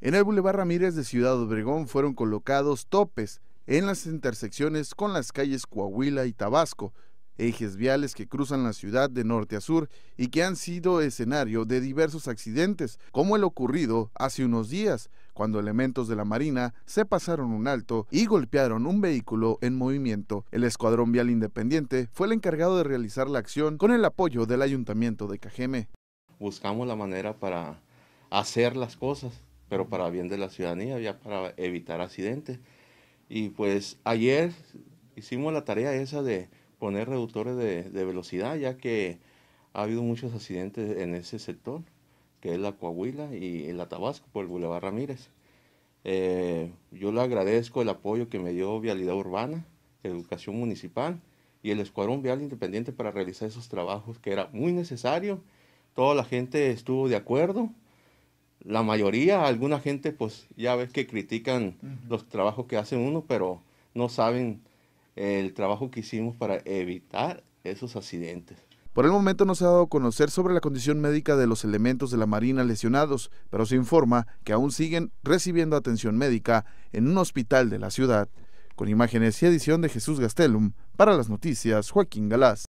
En el Boulevard Ramírez de Ciudad Obregón fueron colocados topes en las intersecciones con las calles Coahuila y Tabasco, ejes viales que cruzan la ciudad de norte a sur y que han sido escenario de diversos accidentes, como el ocurrido hace unos días, cuando elementos de la Marina se pasaron un alto y golpearon un vehículo en movimiento. El Escuadrón Vial Independiente fue el encargado de realizar la acción con el apoyo del Ayuntamiento de Cajeme. Buscamos la manera para hacer las cosas pero para bien de la ciudadanía, ya para evitar accidentes. Y pues ayer hicimos la tarea esa de poner reductores de, velocidad, ya que ha habido muchos accidentes en ese sector, que es la Coahuila y la Tabasco por el Boulevard Ramírez. Eh, yo le agradezco el apoyo que me dio Vialidad Urbana, Educación Municipal y el Escuadrón Vial Independiente para realizar esos trabajos que era muy necesario. Toda la gente estuvo de acuerdo la mayoría, alguna gente, pues ya ves que critican los trabajos que hacen uno, pero no saben el trabajo que hicimos para evitar esos accidentes. Por el momento no se ha dado a conocer sobre la condición médica de los elementos de la Marina lesionados, pero se informa que aún siguen recibiendo atención médica en un hospital de la ciudad. Con imágenes y edición de Jesús Gastelum, para las noticias, Joaquín Galás.